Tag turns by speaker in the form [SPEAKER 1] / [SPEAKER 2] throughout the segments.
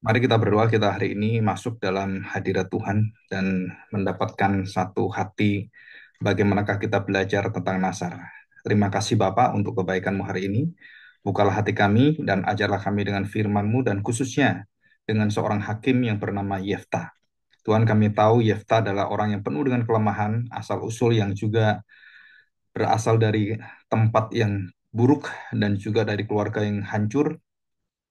[SPEAKER 1] Mari kita berdoa kita hari ini masuk dalam hadirat Tuhan dan mendapatkan satu hati bagaimanakah kita belajar tentang Nasar. Terima kasih Bapak untuk kebaikanmu hari ini. Bukalah hati kami dan ajarlah kami dengan firmanmu dan khususnya dengan seorang hakim yang bernama Yefta. Tuhan kami tahu Yefta adalah orang yang penuh dengan kelemahan, asal-usul yang juga berasal dari tempat yang buruk dan juga dari keluarga yang hancur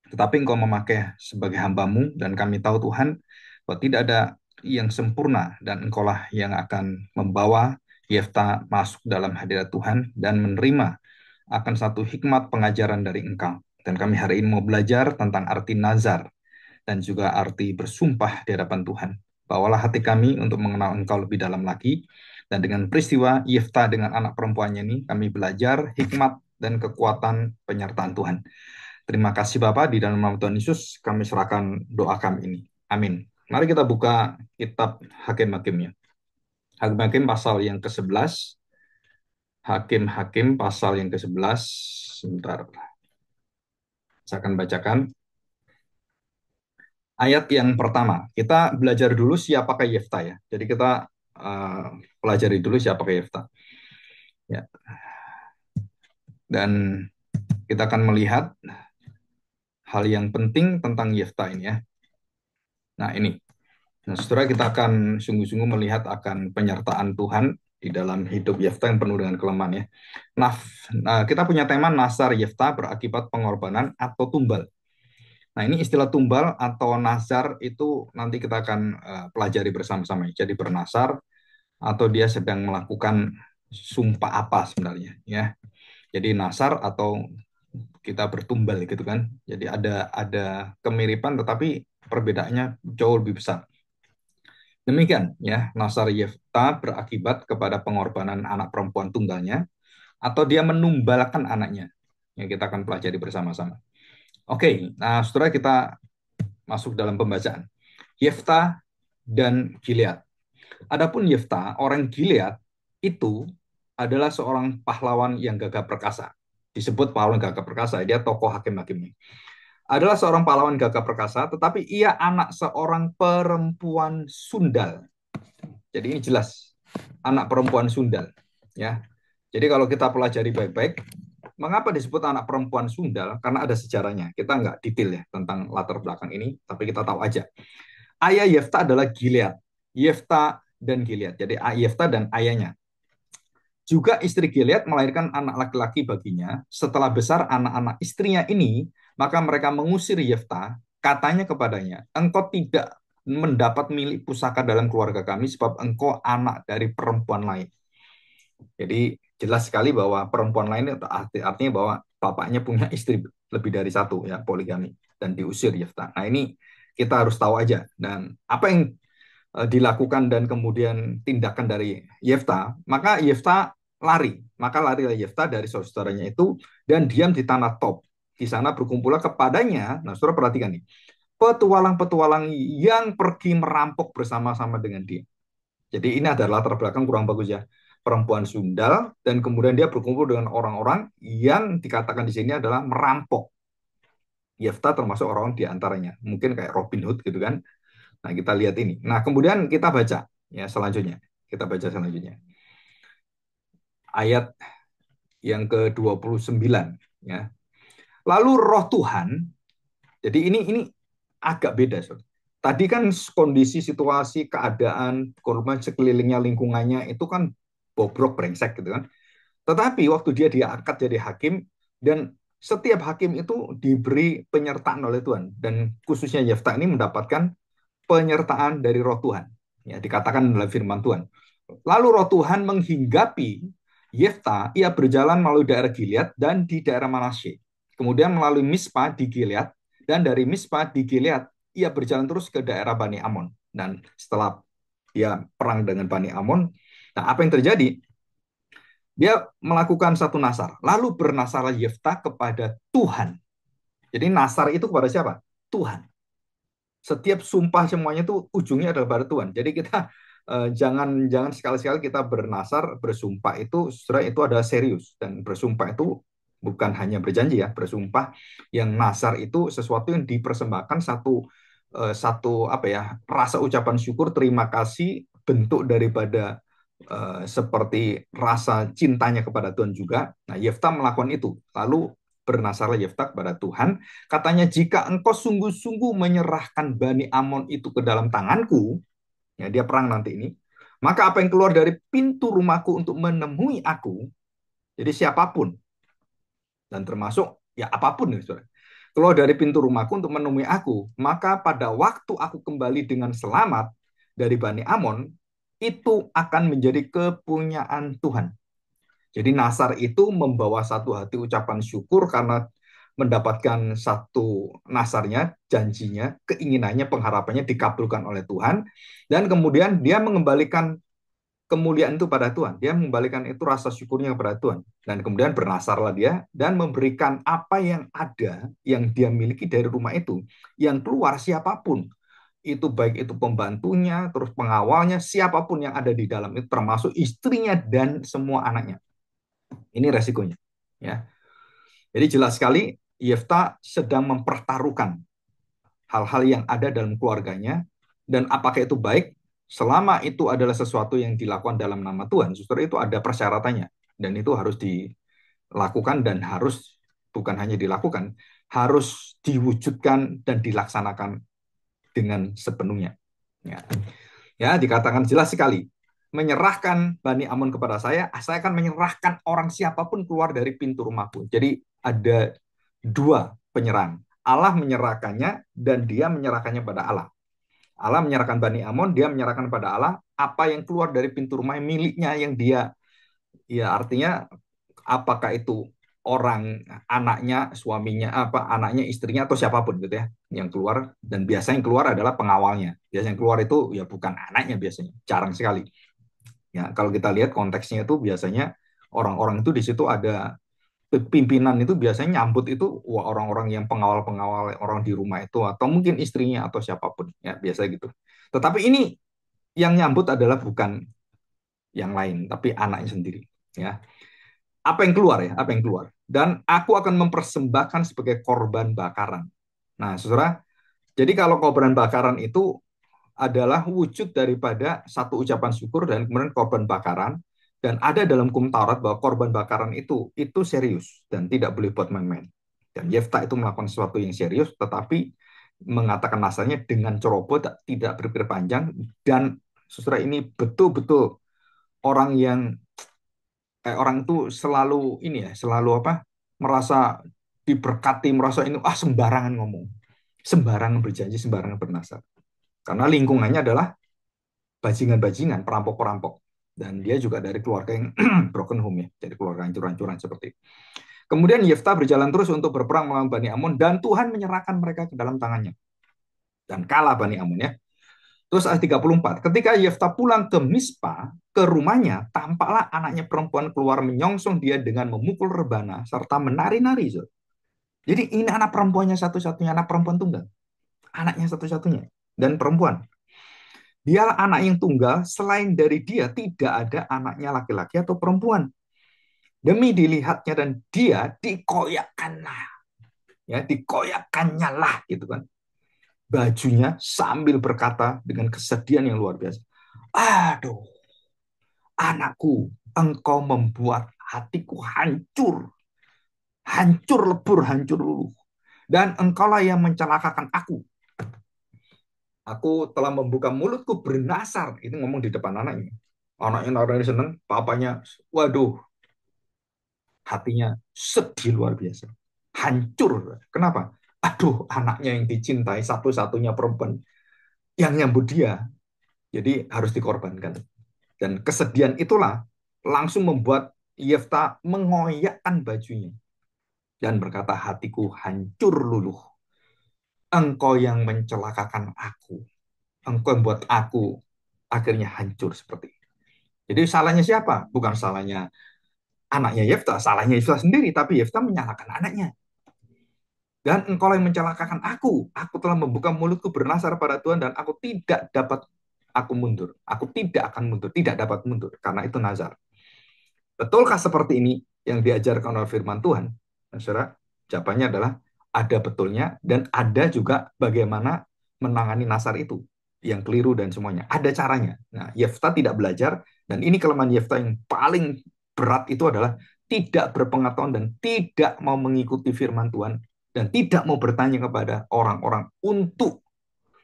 [SPEAKER 1] tetapi engkau memakai sebagai hambamu dan kami tahu Tuhan bahwa tidak ada yang sempurna dan Engkau lah yang akan membawa Yefta masuk dalam hadirat Tuhan dan menerima akan satu hikmat pengajaran dari engkau. Dan kami hari ini mau belajar tentang arti nazar dan juga arti bersumpah di hadapan Tuhan. Bawalah hati kami untuk mengenal engkau lebih dalam lagi. Dan dengan peristiwa Yefta dengan anak perempuannya ini, kami belajar hikmat dan kekuatan penyertaan Tuhan. Terima kasih Bapak, di dalam nama Tuhan Yesus kami serahkan doa kami ini. Amin. Mari kita buka kitab Hakim-Hakimnya. Hakim-Hakim pasal yang ke-11. Hakim-Hakim pasal yang ke-11. Sebentar. Saya akan bacakan. Ayat yang pertama. Kita belajar dulu siapakah Yefta ya. Jadi kita uh, pelajari dulu siapakah Yefta. Ya. Dan kita akan melihat hal yang penting tentang Yefta ini ya. Nah ini, nah, setelah kita akan sungguh-sungguh melihat akan penyertaan Tuhan di dalam hidup Yefta yang penuh dengan kelemahan ya. Nah, nah, kita punya tema Nasar Yefta berakibat pengorbanan atau tumbal. Nah ini istilah tumbal atau Nasar itu nanti kita akan eh, pelajari bersama-sama. Jadi bernasar atau dia sedang melakukan sumpah apa sebenarnya ya. Jadi Nasar atau kita bertumbal gitu kan. Jadi ada ada kemiripan tetapi perbedaannya jauh lebih besar. Demikian ya, Nasar Yefta berakibat kepada pengorbanan anak perempuan tunggalnya atau dia menumbalkan anaknya. yang kita akan pelajari bersama-sama. Oke, nah setelah kita masuk dalam pembacaan. Yefta dan Gilead. Adapun Yefta, orang Gilead itu adalah seorang pahlawan yang gagah perkasa disebut pahlawan gagah perkasa. Dia tokoh hakim-hakim ini. Adalah seorang pahlawan gagah perkasa, tetapi ia anak seorang perempuan Sundal. Jadi ini jelas anak perempuan Sundal, ya. Jadi kalau kita pelajari baik-baik, mengapa disebut anak perempuan Sundal? Karena ada sejarahnya. Kita nggak detail ya tentang latar belakang ini, tapi kita tahu aja. Ayah Yefta adalah Gilead. Yefta dan Gilead. Jadi ayah Yefta dan ayahnya. Juga istri Gilead melahirkan anak laki-laki baginya. Setelah besar anak-anak istrinya ini, maka mereka mengusir Yefta, katanya kepadanya, engkau tidak mendapat milik pusaka dalam keluarga kami sebab engkau anak dari perempuan lain. Jadi jelas sekali bahwa perempuan lain itu artinya bahwa bapaknya punya istri lebih dari satu ya poligami dan diusir Yefta. Nah ini kita harus tahu aja dan apa yang eh, dilakukan dan kemudian tindakan dari Yefta, maka Yefta lari. Maka larilah Yefta dari saudaranya itu dan diam di tanah Top. Di sana berkumpullah kepadanya, nah saudara perhatikan nih, petualang-petualang yang pergi merampok bersama-sama dengan dia. Jadi ini adalah latar belakang kurang bagus ya. Perempuan Sundal dan kemudian dia berkumpul dengan orang-orang yang dikatakan di sini adalah merampok. Yefta termasuk orang di antaranya. Mungkin kayak Robin Hood gitu kan. Nah, kita lihat ini. Nah, kemudian kita baca ya selanjutnya. Kita baca selanjutnya ayat yang ke-29 ya. Lalu roh Tuhan jadi ini ini agak beda Saudara. Tadi kan kondisi situasi keadaan korban sekelilingnya lingkungannya itu kan bobrok brengsek gitu kan. Tetapi waktu dia diangkat jadi hakim dan setiap hakim itu diberi penyertaan oleh Tuhan dan khususnya Yefta ini mendapatkan penyertaan dari Roh Tuhan. Ya, dikatakan dalam firman Tuhan. Lalu Roh Tuhan menghinggapi Yefta, ia berjalan melalui daerah Gilead dan di daerah Manasye. Kemudian melalui Mispa di Gilead, dan dari Mispa di Gilead, ia berjalan terus ke daerah Bani Amon. Dan setelah ia perang dengan Bani Amon, nah apa yang terjadi? Dia melakukan satu nasar, lalu bernasarlah Yefta kepada Tuhan. Jadi nasar itu kepada siapa? Tuhan. Setiap sumpah semuanya itu ujungnya adalah pada Tuhan. Jadi kita Eh, jangan jangan sekali kali kita bernasar bersumpah itu sebenarnya itu adalah serius dan bersumpah itu bukan hanya berjanji ya bersumpah yang nasar itu sesuatu yang dipersembahkan satu eh, satu apa ya rasa ucapan syukur terima kasih bentuk daripada uh, seperti rasa cintanya kepada Tuhan juga. Nah, Yefta melakukan itu. Lalu bernasarlah Yefta kepada Tuhan. Katanya, jika engkau sungguh-sungguh menyerahkan Bani Amon itu ke dalam tanganku, ya dia perang nanti ini, maka apa yang keluar dari pintu rumahku untuk menemui aku, jadi siapapun, dan termasuk ya apapun, ya, saudara, keluar dari pintu rumahku untuk menemui aku, maka pada waktu aku kembali dengan selamat dari Bani Amon, itu akan menjadi kepunyaan Tuhan. Jadi Nasar itu membawa satu hati ucapan syukur karena mendapatkan satu nasarnya, janjinya, keinginannya, pengharapannya dikabulkan oleh Tuhan. Dan kemudian dia mengembalikan kemuliaan itu pada Tuhan. Dia mengembalikan itu rasa syukurnya kepada Tuhan. Dan kemudian bernasarlah dia dan memberikan apa yang ada, yang dia miliki dari rumah itu, yang keluar siapapun, itu baik itu pembantunya, terus pengawalnya, siapapun yang ada di dalam itu termasuk istrinya dan semua anaknya. Ini resikonya, ya. Jadi jelas sekali Yefta sedang mempertaruhkan hal-hal yang ada dalam keluarganya dan apakah itu baik selama itu adalah sesuatu yang dilakukan dalam nama Tuhan justru itu ada persyaratannya dan itu harus dilakukan dan harus bukan hanya dilakukan harus diwujudkan dan dilaksanakan dengan sepenuhnya ya ya dikatakan jelas sekali menyerahkan Bani Amun kepada saya saya akan menyerahkan orang siapapun keluar dari pintu rumahku jadi ada dua penyerang. Allah menyerahkannya dan dia menyerahkannya pada Allah. Allah menyerahkan Bani Amon, dia menyerahkan pada Allah apa yang keluar dari pintu rumah miliknya yang dia ya artinya apakah itu orang anaknya, suaminya apa, anaknya, istrinya atau siapapun gitu ya yang keluar dan biasanya yang keluar adalah pengawalnya. Biasanya yang keluar itu ya bukan anaknya biasanya, jarang sekali. Ya, kalau kita lihat konteksnya itu biasanya orang-orang itu di situ ada pimpinan itu biasanya nyambut itu orang-orang yang pengawal-pengawal orang di rumah itu atau mungkin istrinya atau siapapun ya biasa gitu. Tetapi ini yang nyambut adalah bukan yang lain tapi anaknya sendiri ya. Apa yang keluar ya, apa yang keluar. Dan aku akan mempersembahkan sebagai korban bakaran. Nah, Saudara, jadi kalau korban bakaran itu adalah wujud daripada satu ucapan syukur dan kemudian korban bakaran dan ada dalam hukum Taurat bahwa korban bakaran itu itu serius dan tidak boleh buat main-main. Dan Yefta itu melakukan sesuatu yang serius, tetapi mengatakan masanya dengan ceroboh tidak berpikir panjang dan saudara ini betul-betul orang yang eh, orang itu selalu ini ya selalu apa merasa diberkati merasa ini ah sembarangan ngomong sembarangan berjanji sembarangan bernasab karena lingkungannya adalah bajingan-bajingan perampok-perampok dan dia juga dari keluarga yang broken home ya, jadi keluarga hancur-hancuran seperti itu. Kemudian Yefta berjalan terus untuk berperang melawan Bani Amun dan Tuhan menyerahkan mereka ke dalam tangannya. Dan kalah Bani Amun ya. Terus ayat 34, ketika Yefta pulang ke Mispa, ke rumahnya, tampaklah anaknya perempuan keluar menyongsong dia dengan memukul rebana serta menari-nari. Jadi ini anak perempuannya satu-satunya, anak perempuan tunggal. Anaknya satu-satunya, dan perempuan. Dia anak yang tunggal, selain dari dia tidak ada anaknya laki-laki atau perempuan. Demi dilihatnya dan dia dikoyakkanlah. Ya, dikoyakkannya lah gitu kan. Bajunya sambil berkata dengan kesedihan yang luar biasa. Aduh, anakku, engkau membuat hatiku hancur. Hancur lebur, hancur luluh. Dan engkaulah yang mencelakakan aku Aku telah membuka mulutku bernasar. Itu ngomong di depan anaknya. Anaknya naruhnya seneng, papanya, waduh, hatinya sedih luar biasa. Hancur. Kenapa? Aduh, anaknya yang dicintai satu-satunya perempuan yang nyambut dia. Jadi harus dikorbankan. Dan kesedihan itulah langsung membuat Yefta mengoyakkan bajunya dan berkata hatiku hancur luluh engkau yang mencelakakan aku. Engkau yang buat aku akhirnya hancur seperti ini. Jadi salahnya siapa? Bukan salahnya anaknya Yefta, salahnya Yefta sendiri, tapi Yefta menyalahkan anaknya. Dan engkau yang mencelakakan aku. Aku telah membuka mulutku bernasar pada Tuhan dan aku tidak dapat aku mundur. Aku tidak akan mundur, tidak dapat mundur karena itu nazar. Betulkah seperti ini yang diajarkan oleh firman Tuhan? Nah, jawabannya adalah ada betulnya dan ada juga bagaimana menangani nasar itu yang keliru dan semuanya. Ada caranya. Nah, Yefta tidak belajar dan ini kelemahan Yefta yang paling berat itu adalah tidak berpengetahuan dan tidak mau mengikuti firman Tuhan dan tidak mau bertanya kepada orang-orang untuk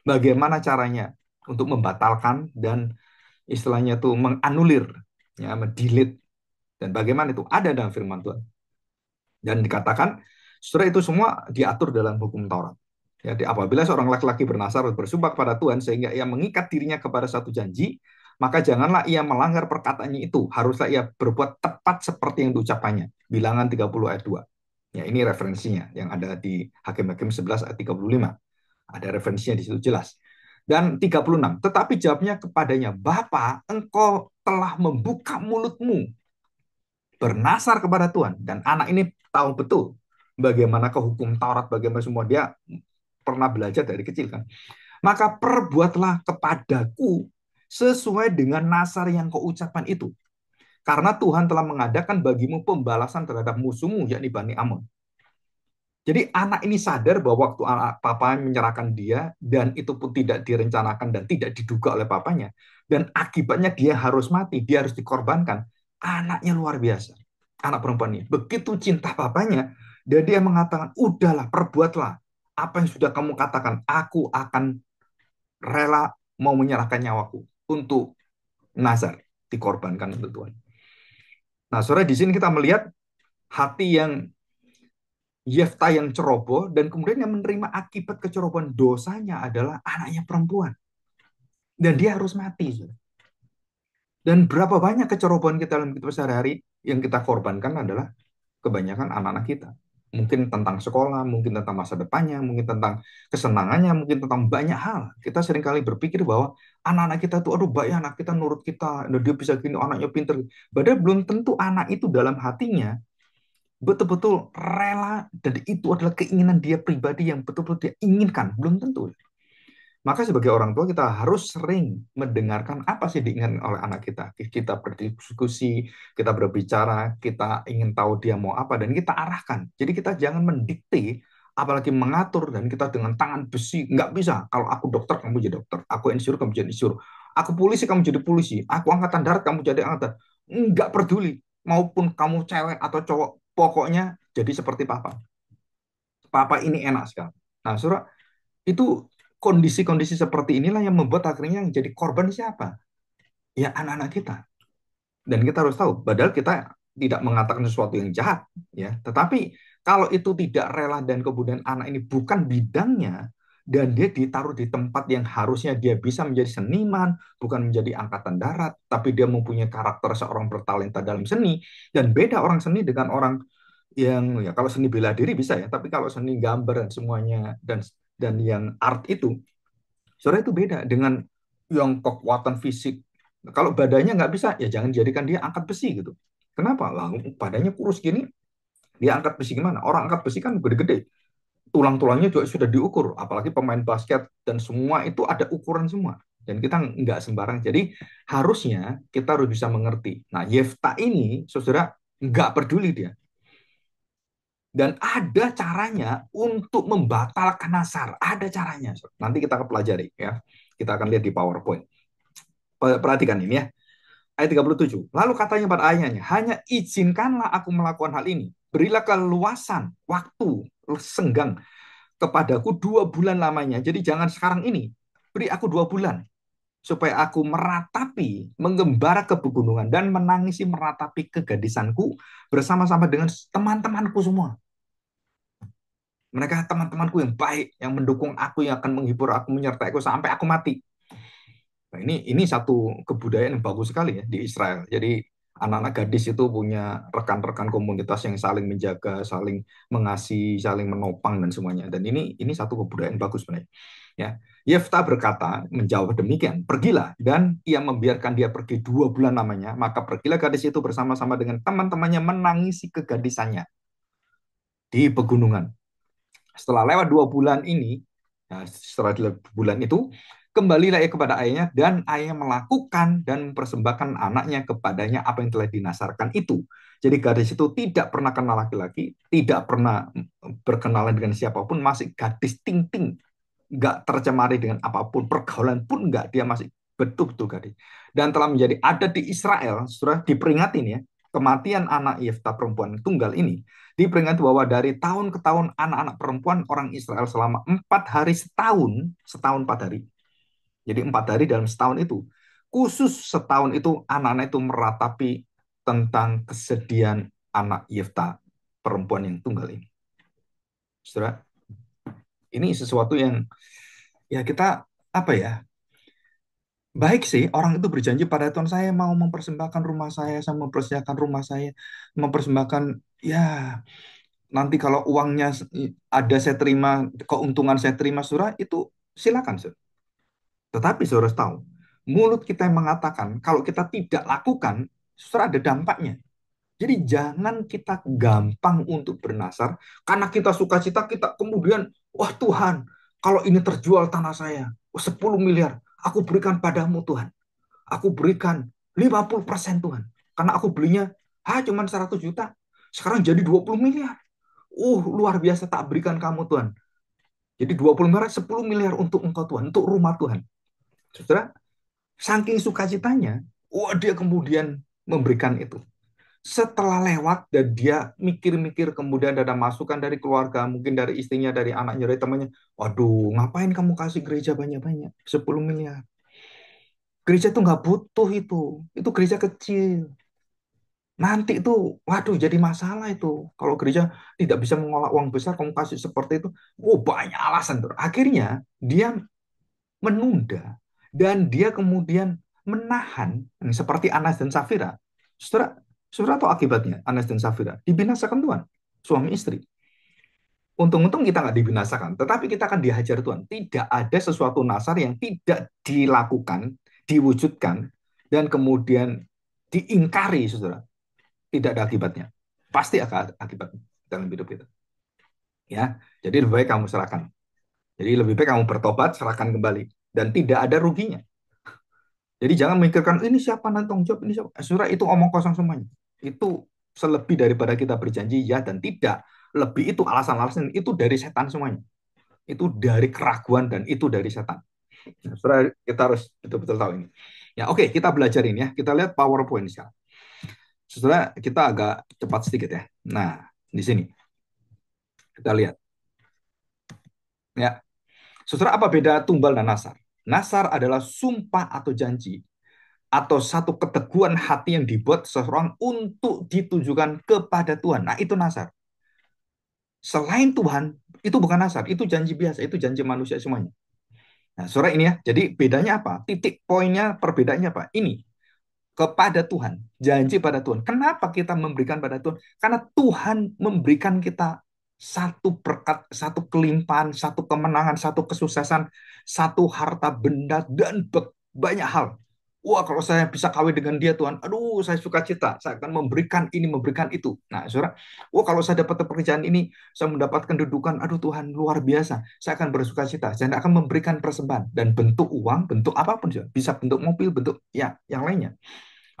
[SPEAKER 1] bagaimana caranya untuk membatalkan dan istilahnya itu menganulir, ya, mendelete dan bagaimana itu ada dalam firman Tuhan. Dan dikatakan setelah itu semua diatur dalam hukum Taurat. Ya, apabila seorang laki-laki bernasar bersumpah kepada Tuhan sehingga ia mengikat dirinya kepada satu janji, maka janganlah ia melanggar perkataannya itu. Haruslah ia berbuat tepat seperti yang diucapannya. Bilangan 30 ayat 2. Ya, ini referensinya yang ada di Hakim-Hakim 11 ayat 35. Ada referensinya di situ jelas. Dan 36, tetapi jawabnya kepadanya, Bapa, engkau telah membuka mulutmu bernasar kepada Tuhan. Dan anak ini tahu betul bagaimana ke hukum Taurat, bagaimana semua dia pernah belajar dari kecil kan. Maka perbuatlah kepadaku sesuai dengan nasar yang kau ucapkan itu. Karena Tuhan telah mengadakan bagimu pembalasan terhadap musuhmu, yakni Bani Amon. Jadi anak ini sadar bahwa waktu anak papanya menyerahkan dia dan itu pun tidak direncanakan dan tidak diduga oleh papanya dan akibatnya dia harus mati, dia harus dikorbankan. Anaknya luar biasa. Anak perempuan ini begitu cinta papanya dan dia mengatakan, udahlah, perbuatlah apa yang sudah kamu katakan. Aku akan rela mau menyerahkan nyawaku untuk nazar, dikorbankan untuk Tuhan. Nah, sore di sini kita melihat hati yang Yefta yang ceroboh dan kemudian yang menerima akibat kecerobohan dosanya adalah anaknya perempuan. Dan dia harus mati. Dan berapa banyak kecerobohan kita dalam kehidupan sehari-hari yang kita korbankan adalah kebanyakan anak-anak kita mungkin tentang sekolah, mungkin tentang masa depannya, mungkin tentang kesenangannya, mungkin tentang banyak hal. Kita seringkali berpikir bahwa anak-anak kita tuh, aduh banyak ya, anak kita nurut kita, dia bisa gini, anaknya pinter. Padahal belum tentu anak itu dalam hatinya betul-betul rela dan itu adalah keinginan dia pribadi yang betul-betul dia inginkan. Belum tentu. Maka sebagai orang tua kita harus sering mendengarkan apa sih diinginkan oleh anak kita. Kita berdiskusi, kita berbicara, kita ingin tahu dia mau apa dan kita arahkan. Jadi kita jangan mendikte apalagi mengatur dan kita dengan tangan besi nggak bisa. Kalau aku dokter kamu jadi dokter, aku insur, kamu jadi insur. aku polisi kamu jadi polisi, aku angkatan darat kamu jadi angkatan. Nggak peduli maupun kamu cewek atau cowok, pokoknya jadi seperti papa. Papa ini enak sekali. Nah, surah itu kondisi-kondisi seperti inilah yang membuat akhirnya yang jadi korban siapa? Ya anak-anak kita. Dan kita harus tahu, padahal kita tidak mengatakan sesuatu yang jahat, ya. Tetapi kalau itu tidak rela dan kemudian anak ini bukan bidangnya, dan dia ditaruh di tempat yang harusnya dia bisa menjadi seniman, bukan menjadi angkatan darat, tapi dia mempunyai karakter seorang bertalenta dalam seni, dan beda orang seni dengan orang yang ya kalau seni bela diri bisa ya, tapi kalau seni gambar dan semuanya dan dan yang art itu saudara itu beda dengan yang kekuatan fisik kalau badannya nggak bisa ya jangan jadikan dia angkat besi gitu kenapa lah badannya kurus gini dia angkat besi gimana orang angkat besi kan gede-gede tulang-tulangnya juga sudah diukur apalagi pemain basket dan semua itu ada ukuran semua dan kita nggak sembarang jadi harusnya kita harus bisa mengerti nah Yefta ini saudara nggak peduli dia dan ada caranya untuk membatalkan nasar. Ada caranya. Nanti kita akan pelajari ya. Kita akan lihat di PowerPoint. Perhatikan ini ya. Ayat 37. Lalu katanya pada ayahnya, hanya izinkanlah aku melakukan hal ini. Berilah keluasan waktu senggang kepadaku dua bulan lamanya. Jadi jangan sekarang ini. Beri aku dua bulan supaya aku meratapi, mengembara ke pegunungan dan menangisi meratapi kegadisanku bersama-sama dengan teman-temanku semua. Mereka teman-temanku yang baik, yang mendukung aku, yang akan menghibur aku, menyertai aku sampai aku mati. Nah, ini ini satu kebudayaan yang bagus sekali ya di Israel. Jadi anak-anak gadis itu punya rekan-rekan komunitas yang saling menjaga, saling mengasihi, saling menopang dan semuanya. Dan ini ini satu kebudayaan yang bagus sebenarnya. Ya. Yefta berkata menjawab demikian, "Pergilah." Dan ia membiarkan dia pergi dua bulan namanya, maka pergilah gadis itu bersama-sama dengan teman-temannya menangisi kegadisannya di pegunungan. Setelah lewat dua bulan ini, nah, setelah dua bulan itu, kembali lagi kepada ayahnya dan ayah melakukan dan mempersembahkan anaknya kepadanya apa yang telah dinasarkan itu. Jadi gadis itu tidak pernah kenal laki-laki, tidak pernah mm, berkenalan dengan siapapun, masih gadis ting-ting, nggak tercemari dengan apapun, pergaulan pun nggak, dia masih betul-betul gadis. Dan telah menjadi ada di Israel, sudah diperingatin ya, kematian anak Yefta perempuan tunggal ini diperingati bahwa dari tahun ke tahun anak-anak perempuan orang Israel selama empat hari setahun, setahun empat hari. Jadi empat hari dalam setahun itu. Khusus setahun itu anak-anak itu meratapi tentang kesedihan anak Yefta, perempuan yang tunggal ini. Saudara, ini sesuatu yang ya kita apa ya Baik sih, orang itu berjanji pada Tuhan saya mau mempersembahkan rumah saya, saya mempersiapkan rumah saya, mempersembahkan ya nanti kalau uangnya ada saya terima, keuntungan saya terima surah itu silakan sur. Tetapi saudara tahu, mulut kita yang mengatakan kalau kita tidak lakukan, surah ada dampaknya. Jadi jangan kita gampang untuk bernasar karena kita suka cita kita kemudian wah Tuhan kalau ini terjual tanah saya 10 miliar Aku berikan padamu Tuhan. Aku berikan 50% Tuhan. Karena aku belinya ah cuma 100 juta. Sekarang jadi 20 miliar. Uh, luar biasa tak berikan kamu Tuhan. Jadi 20 miliar, 10 miliar untuk engkau Tuhan, untuk rumah Tuhan. Saudara, saking sukacitanya, wah dia kemudian memberikan itu setelah lewat dan dia mikir-mikir kemudian ada masukan dari keluarga, mungkin dari istrinya, dari anaknya, dari temannya, waduh ngapain kamu kasih gereja banyak-banyak, 10 miliar. Gereja tuh nggak butuh itu, itu gereja kecil. Nanti itu, waduh jadi masalah itu. Kalau gereja tidak bisa mengolah uang besar, kamu kasih seperti itu, oh banyak alasan. Tuh. Akhirnya dia menunda dan dia kemudian menahan, seperti Anas dan Safira. setelah Saudara, atau akibatnya? Anas dan Safira. Dibinasakan Tuhan. Suami istri. Untung-untung kita nggak dibinasakan. Tetapi kita akan dihajar Tuhan. Tidak ada sesuatu nasar yang tidak dilakukan, diwujudkan, dan kemudian diingkari, saudara. Tidak ada akibatnya. Pasti akan akibatnya dalam hidup kita. Ya, jadi lebih baik kamu serahkan. Jadi lebih baik kamu bertobat, serahkan kembali. Dan tidak ada ruginya. Jadi jangan memikirkan, ini siapa nanti tanggung jawab, ini siapa. Eh, Surah itu omong kosong semuanya itu selebih daripada kita berjanji ya dan tidak lebih itu alasan-alasan itu dari setan semuanya itu dari keraguan dan itu dari setan nah, kita harus betul-betul tahu ini ya oke okay, kita belajar ini ya kita lihat powerpoint sekarang setelah kita agak cepat sedikit ya nah di sini kita lihat ya setelah apa beda tumbal dan nasar nasar adalah sumpah atau janji atau satu keteguhan hati yang dibuat seseorang untuk ditujukan kepada Tuhan. Nah, itu nazar. Selain Tuhan, itu bukan nazar, itu janji biasa, itu janji manusia semuanya. Nah, surah ini ya. Jadi bedanya apa? Titik poinnya perbedaannya apa? Ini kepada Tuhan, janji pada Tuhan. Kenapa kita memberikan pada Tuhan? Karena Tuhan memberikan kita satu berkat, satu kelimpahan, satu kemenangan, satu kesuksesan, satu harta benda dan banyak hal Wah, kalau saya bisa kawin dengan dia, Tuhan, aduh, saya suka cita. Saya akan memberikan ini, memberikan itu. Nah, saudara, wah, kalau saya dapat pekerjaan ini, saya mendapatkan dudukan, aduh, Tuhan, luar biasa. Saya akan bersuka cita. Saya akan memberikan persembahan dan bentuk uang, bentuk apapun, saudara. bisa bentuk mobil, bentuk ya, yang lainnya.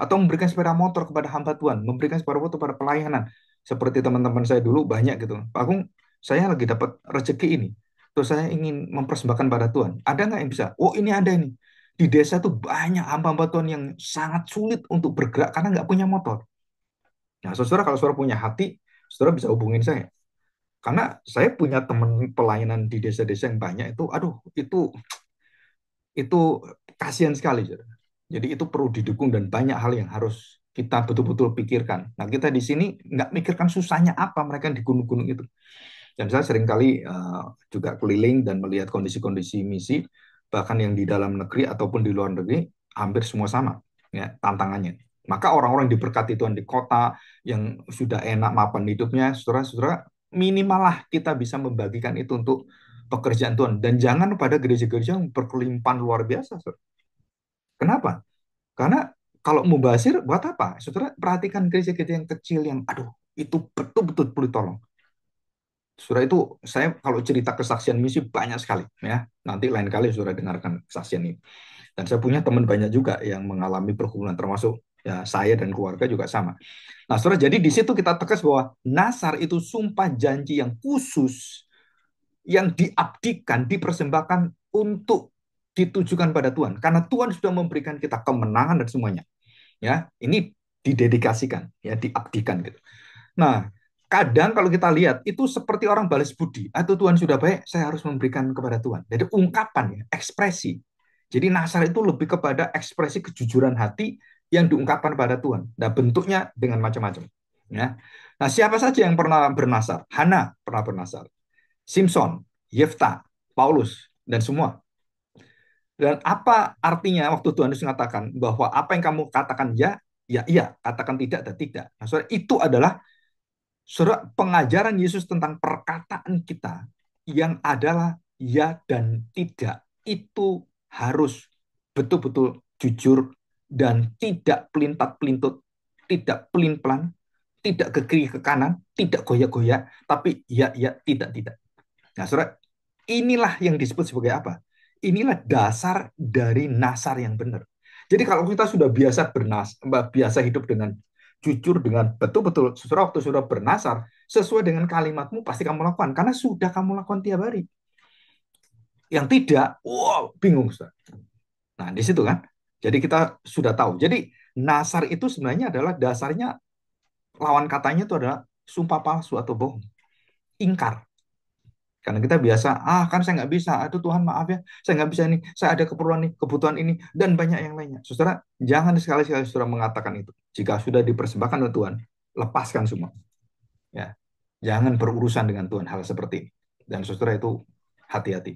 [SPEAKER 1] Atau memberikan sepeda motor kepada hamba Tuhan, memberikan sepeda motor kepada pelayanan. Seperti teman-teman saya dulu banyak gitu. Pak Agung, saya lagi dapat rezeki ini. Terus saya ingin mempersembahkan pada Tuhan. Ada nggak yang bisa? Oh, ini ada ini di desa tuh banyak hamba-hamba Tuhan yang sangat sulit untuk bergerak karena nggak punya motor. Nah, saudara kalau saudara punya hati, saudara bisa hubungin saya. Karena saya punya teman pelayanan di desa-desa yang banyak itu, aduh, itu itu kasihan sekali. Jadi itu perlu didukung dan banyak hal yang harus kita betul-betul pikirkan. Nah, kita di sini nggak mikirkan susahnya apa mereka di gunung-gunung itu. Dan saya seringkali uh, juga keliling dan melihat kondisi-kondisi misi bahkan yang di dalam negeri ataupun di luar negeri hampir semua sama ya tantangannya. Maka orang-orang diberkati Tuhan di kota yang sudah enak mapan hidupnya, saudara-saudara minimal lah kita bisa membagikan itu untuk pekerjaan Tuhan dan jangan pada gereja-gereja yang berkelimpahan luar biasa. Saudara. Kenapa? Karena kalau mubasir buat apa? Saudara perhatikan gereja-gereja yang kecil yang aduh itu betul-betul perlu tolong. Surah itu saya kalau cerita kesaksian misi banyak sekali ya. Nanti lain kali Surah dengarkan kesaksian ini. Dan saya punya teman banyak juga yang mengalami pergumulan termasuk ya, saya dan keluarga juga sama. Nah, Saudara jadi di situ kita tegas bahwa nasar itu sumpah janji yang khusus yang diabdikan, dipersembahkan untuk ditujukan pada Tuhan karena Tuhan sudah memberikan kita kemenangan dan semuanya. Ya, ini didedikasikan, ya diabdikan gitu. Nah, kadang kalau kita lihat itu seperti orang balas budi atau Tuhan sudah baik saya harus memberikan kepada Tuhan jadi ungkapan ya ekspresi jadi nasar itu lebih kepada ekspresi kejujuran hati yang diungkapkan kepada Tuhan nah bentuknya dengan macam-macam ya nah siapa saja yang pernah bernasar Hana pernah bernasar Simpson Yefta Paulus dan semua dan apa artinya waktu Tuhan Yesus mengatakan bahwa apa yang kamu katakan ya ya iya katakan tidak dan tidak nah itu adalah Surat pengajaran Yesus tentang perkataan kita yang adalah ya dan tidak itu harus betul-betul jujur dan tidak pelintat-pelintut, tidak pelin-pelan, tidak ke kiri ke kanan, tidak goyah-goyah, tapi ya ya tidak tidak. Nah, surat inilah yang disebut sebagai apa? Inilah dasar dari nasar yang benar. Jadi kalau kita sudah biasa bernas, biasa hidup dengan jujur dengan betul-betul surah waktu sudah bernasar sesuai dengan kalimatmu pasti kamu lakukan karena sudah kamu lakukan tiap hari yang tidak wow bingung Ustaz. nah di situ kan jadi kita sudah tahu jadi nasar itu sebenarnya adalah dasarnya lawan katanya itu adalah sumpah palsu atau bohong ingkar karena kita biasa, ah kan saya nggak bisa, aduh Tuhan maaf ya, saya nggak bisa ini, saya ada keperluan ini, kebutuhan ini, dan banyak yang lainnya. Saudara, jangan sekali-sekali saudara mengatakan itu. Jika sudah dipersembahkan oleh Tuhan, lepaskan semua. Ya, jangan berurusan dengan Tuhan hal seperti ini. Dan saudara itu hati-hati.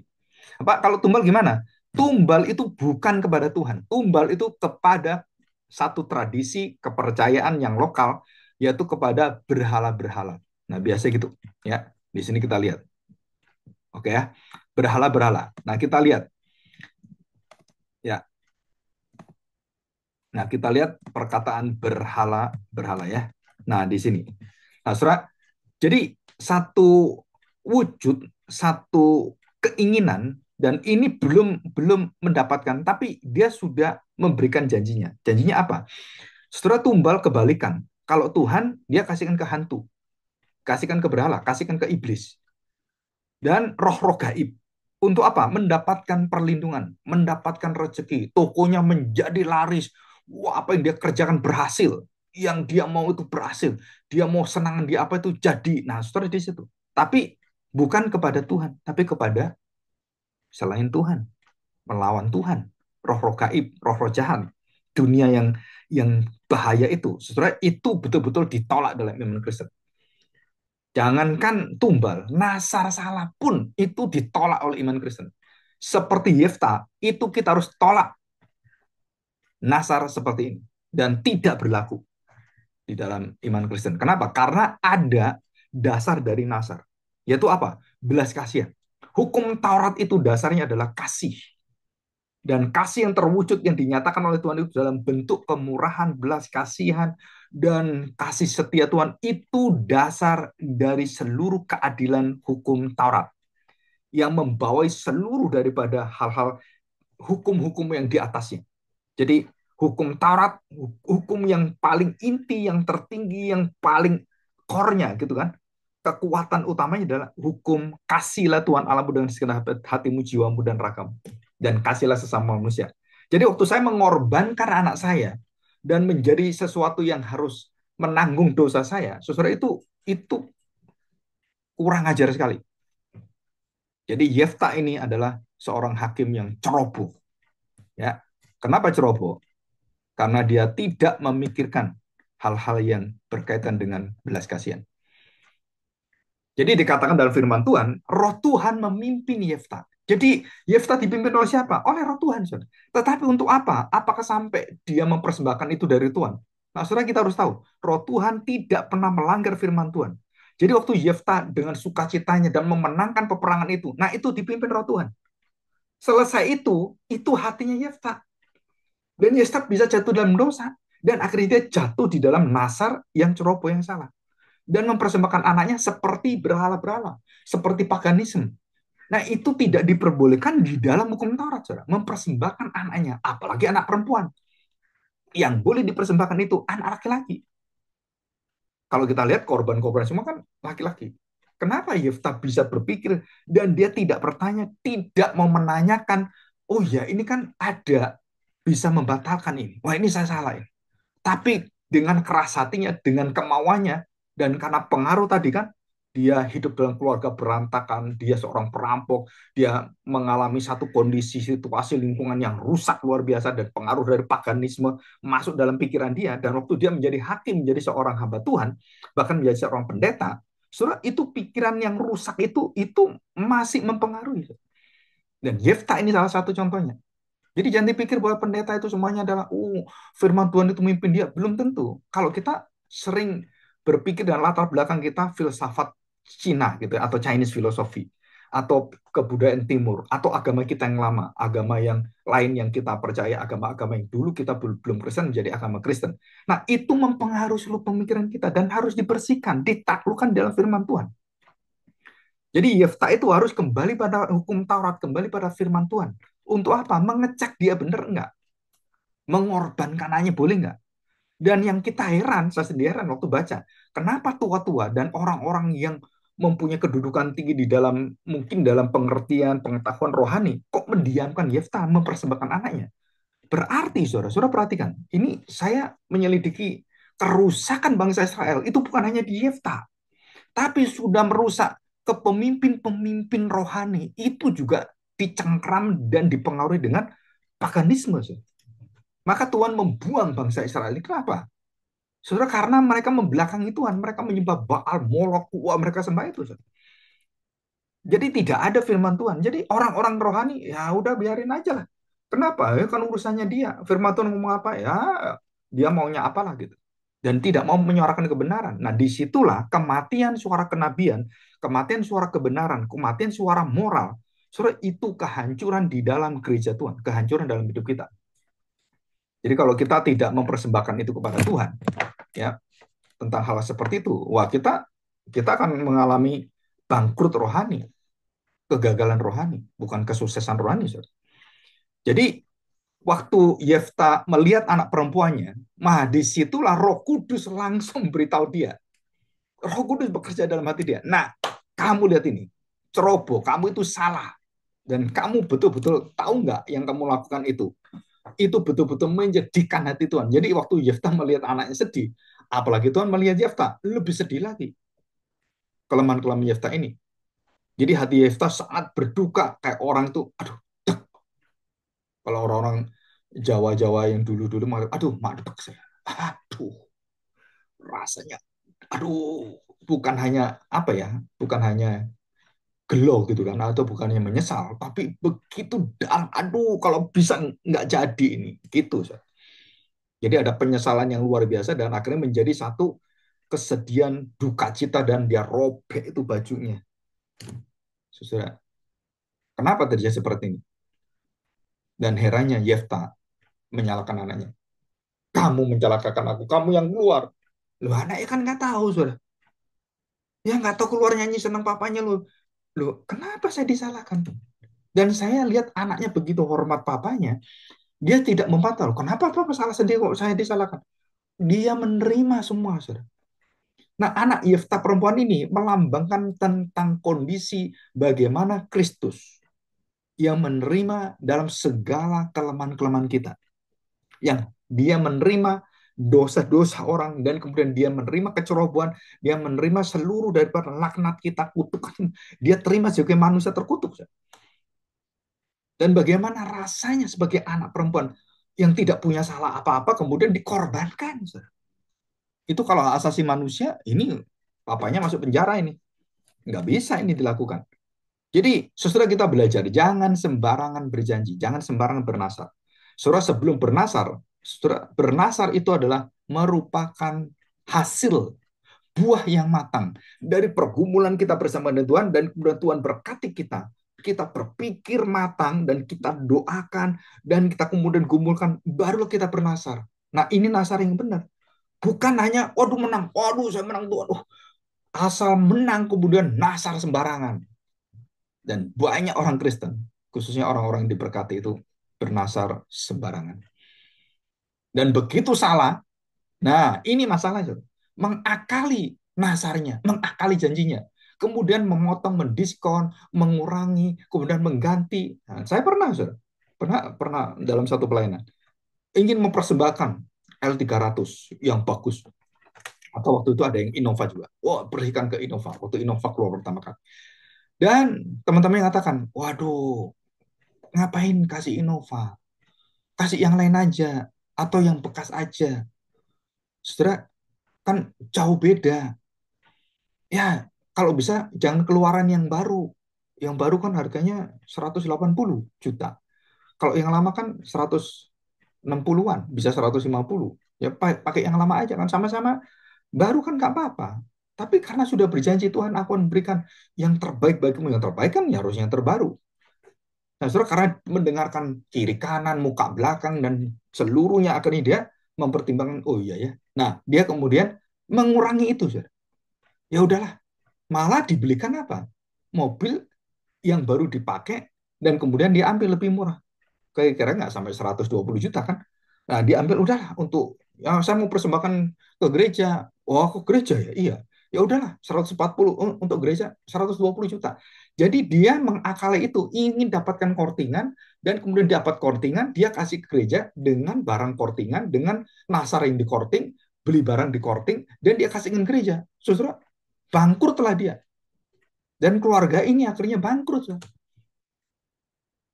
[SPEAKER 1] Pak, kalau tumbal gimana? Tumbal itu bukan kepada Tuhan. Tumbal itu kepada satu tradisi kepercayaan yang lokal, yaitu kepada berhala-berhala. Nah, biasa gitu. Ya, di sini kita lihat Oke ya. Berhala-berhala. Nah, kita lihat. Ya. Nah, kita lihat perkataan berhala berhala ya. Nah, di sini. Nah, surah. jadi satu wujud, satu keinginan dan ini belum belum mendapatkan tapi dia sudah memberikan janjinya. Janjinya apa? Saudara tumbal kebalikan. Kalau Tuhan, dia kasihkan ke hantu. Kasihkan ke berhala, kasihkan ke iblis dan roh-roh gaib. Untuk apa? Mendapatkan perlindungan, mendapatkan rezeki, tokonya menjadi laris. Wah, apa yang dia kerjakan berhasil. Yang dia mau itu berhasil. Dia mau senangan dia apa itu jadi. Nah, saudara di situ. Tapi bukan kepada Tuhan, tapi kepada selain Tuhan. Melawan Tuhan. Roh-roh gaib, roh-roh jahat. Dunia yang yang bahaya itu. Saudara, itu betul-betul ditolak dalam iman Kristen. Jangankan tumbal, nasar salah pun itu ditolak oleh iman Kristen. Seperti Yefta, itu kita harus tolak nasar seperti ini dan tidak berlaku di dalam iman Kristen. Kenapa? Karena ada dasar dari nasar, yaitu apa? Belas kasihan. Hukum Taurat itu dasarnya adalah kasih. Dan kasih yang terwujud yang dinyatakan oleh Tuhan itu dalam bentuk kemurahan, belas kasihan, dan kasih setia Tuhan itu dasar dari seluruh keadilan hukum Taurat yang membawai seluruh daripada hal-hal hukum-hukum yang di atasnya. Jadi hukum Taurat, hukum yang paling inti, yang tertinggi, yang paling core gitu kan. Kekuatan utamanya adalah hukum kasihlah Tuhan Allahmu dengan segenap hatimu, jiwamu, dan ragamu. Dan kasihlah sesama manusia. Jadi waktu saya mengorbankan anak saya, dan menjadi sesuatu yang harus menanggung dosa saya, saudara itu itu kurang ajar sekali. Jadi Yefta ini adalah seorang hakim yang ceroboh. Ya. Kenapa ceroboh? Karena dia tidak memikirkan hal-hal yang berkaitan dengan belas kasihan. Jadi dikatakan dalam firman Tuhan, roh Tuhan memimpin Yefta. Jadi Yefta dipimpin oleh siapa? Oleh roh Tuhan. Saudara. Tetapi untuk apa? Apakah sampai dia mempersembahkan itu dari Tuhan? Nah, saudara kita harus tahu, roh Tuhan tidak pernah melanggar firman Tuhan. Jadi waktu Yefta dengan sukacitanya dan memenangkan peperangan itu, nah itu dipimpin roh Tuhan. Selesai itu, itu hatinya Yefta. Dan Yefta bisa jatuh dalam dosa. Dan akhirnya dia jatuh di dalam nasar yang ceroboh yang salah. Dan mempersembahkan anaknya seperti berhala-berhala. Seperti paganisme Nah itu tidak diperbolehkan di dalam hukum Taurat, saudara. Mempersembahkan anaknya, apalagi anak perempuan. Yang boleh dipersembahkan itu anak laki-laki. Kalau kita lihat korban-korban semua kan laki-laki. Kenapa Yefta bisa berpikir dan dia tidak bertanya, tidak mau menanyakan, oh ya ini kan ada bisa membatalkan ini. Wah ini saya salah ini. Tapi dengan keras hatinya, dengan kemauannya, dan karena pengaruh tadi kan, dia hidup dalam keluarga berantakan, dia seorang perampok, dia mengalami satu kondisi situasi lingkungan yang rusak luar biasa dan pengaruh dari paganisme masuk dalam pikiran dia dan waktu dia menjadi hakim, menjadi seorang hamba Tuhan, bahkan menjadi seorang pendeta, surat itu pikiran yang rusak itu itu masih mempengaruhi. Dan Yefta ini salah satu contohnya. Jadi jangan dipikir bahwa pendeta itu semuanya adalah oh firman Tuhan itu memimpin dia, belum tentu. Kalau kita sering berpikir dan latar belakang kita filsafat Cina gitu ya, atau Chinese filosofi atau kebudayaan timur atau agama kita yang lama, agama yang lain yang kita percaya, agama-agama yang dulu kita belum Kristen menjadi agama Kristen. Nah, itu mempengaruhi seluruh pemikiran kita dan harus dibersihkan, ditaklukkan dalam firman Tuhan. Jadi Yefta itu harus kembali pada hukum Taurat, kembali pada firman Tuhan. Untuk apa? Mengecek dia benar enggak. hanya boleh nggak? Dan yang kita heran, saya sendiri heran waktu baca, kenapa tua-tua dan orang-orang yang mempunyai kedudukan tinggi di dalam mungkin dalam pengertian pengetahuan rohani kok mendiamkan Yefta mempersembahkan anaknya berarti saudara-saudara perhatikan ini saya menyelidiki kerusakan bangsa Israel itu bukan hanya di Yefta tapi sudah merusak kepemimpin-pemimpin rohani itu juga dicengkram dan dipengaruhi dengan paganisme maka Tuhan membuang bangsa Israel itu kenapa? Saudara, karena mereka membelakangi Tuhan, mereka menyembah Baal, Molok, wah mereka sembah itu. Saudara. Jadi tidak ada firman Tuhan. Jadi orang-orang rohani, ya udah biarin aja lah. Kenapa? Ya kan urusannya dia. Firman Tuhan ngomong apa? Ya dia maunya apalah gitu. Dan tidak mau menyuarakan kebenaran. Nah disitulah kematian suara kenabian, kematian suara kebenaran, kematian suara moral. Saudara, itu kehancuran di dalam gereja Tuhan. Kehancuran dalam hidup kita. Jadi kalau kita tidak mempersembahkan itu kepada Tuhan, ya tentang hal seperti itu, wah kita kita akan mengalami bangkrut rohani, kegagalan rohani, bukan kesuksesan rohani. Sir. Jadi waktu Yefta melihat anak perempuannya, mah disitulah Roh Kudus langsung beritahu dia. Roh Kudus bekerja dalam hati dia. Nah, kamu lihat ini, ceroboh, kamu itu salah, dan kamu betul-betul tahu nggak yang kamu lakukan itu itu betul-betul menjadikan hati Tuhan. Jadi waktu Yefta melihat anaknya sedih, apalagi Tuhan melihat Yefta, lebih sedih lagi. Kelemahan-kelemahan Yefta ini. Jadi hati Yefta sangat berduka. Kayak orang itu, aduh, Kalau orang-orang Jawa-Jawa yang dulu-dulu, aduh, madek saya. Aduh, rasanya, aduh, bukan hanya apa ya, bukan hanya gelo gitu kan atau bukannya menyesal tapi begitu dan aduh kalau bisa nggak jadi ini gitu jadi ada penyesalan yang luar biasa dan akhirnya menjadi satu kesedihan duka cita dan dia robek itu bajunya saudara kenapa terjadi seperti ini dan herannya Yefta menyalahkan anaknya kamu mencelakakan aku kamu yang keluar lu anaknya kan nggak tahu saudara ya nggak tahu keluar nyanyi senang papanya lu loh kenapa saya disalahkan? Dan saya lihat anaknya begitu hormat papanya, dia tidak memantau, kenapa papa salah sendiri kok saya disalahkan? Dia menerima semua, saudara. Nah, anak Yefta perempuan ini melambangkan tentang kondisi bagaimana Kristus yang menerima dalam segala kelemahan-kelemahan kita. Yang dia menerima dosa-dosa orang dan kemudian dia menerima kecerobohan, dia menerima seluruh dari laknat kita kutukan, dia terima sebagai manusia terkutuk. Dan bagaimana rasanya sebagai anak perempuan yang tidak punya salah apa-apa kemudian dikorbankan. Itu kalau asasi manusia ini papanya masuk penjara ini. Nggak bisa ini dilakukan. Jadi, sesudah kita belajar, jangan sembarangan berjanji, jangan sembarangan bernasar. Surah sebelum bernasar, bernasar itu adalah merupakan hasil buah yang matang dari pergumulan kita bersama dengan Tuhan dan kemudian Tuhan berkati kita kita berpikir matang dan kita doakan dan kita kemudian gumulkan baru kita bernasar nah ini nasar yang benar bukan hanya waduh menang waduh saya menang Tuhan oh, asal menang kemudian nasar sembarangan dan banyak orang Kristen khususnya orang-orang yang diberkati itu bernasar sembarangan dan begitu salah, nah ini masalah. Saudara. Mengakali nasarnya, mengakali janjinya. Kemudian memotong, mendiskon, mengurangi, kemudian mengganti. Nah, saya pernah, saudara. Pernah, pernah dalam satu pelayanan. Ingin mempersembahkan L300 yang bagus. Atau waktu itu ada yang Innova juga. Wah, berikan ke Innova. Waktu Innova keluar pertama kali. Dan teman-teman yang katakan, waduh, ngapain kasih Innova? Kasih yang lain aja atau yang bekas aja. Saudara, kan jauh beda. Ya, kalau bisa jangan keluaran yang baru. Yang baru kan harganya 180 juta. Kalau yang lama kan 160-an, bisa 150. Ya pakai yang lama aja kan sama-sama baru kan nggak apa-apa. Tapi karena sudah berjanji Tuhan aku akan berikan yang terbaik bagimu, yang terbaik kan ya harus yang terbaru. Nah, saudara karena mendengarkan kiri kanan, muka belakang dan seluruhnya akan dia mempertimbangkan, oh iya ya. Nah, dia kemudian mengurangi itu, saudara. Ya udahlah, malah dibelikan apa? Mobil yang baru dipakai dan kemudian diambil lebih murah. Kira-kira nggak sampai 120 juta kan? Nah, diambil udahlah untuk ya saya mau persembahkan ke gereja. Oh, ke gereja ya? Iya. Ya udahlah, 140 untuk gereja 120 juta. Jadi dia mengakali itu, ingin dapatkan kortingan, dan kemudian dapat kortingan, dia kasih ke gereja dengan barang kortingan, dengan nasar yang dikorting, beli barang dikorting, dan dia ke gereja. Saudara, bangkrut telah dia. Dan keluarga ini akhirnya bangkrut.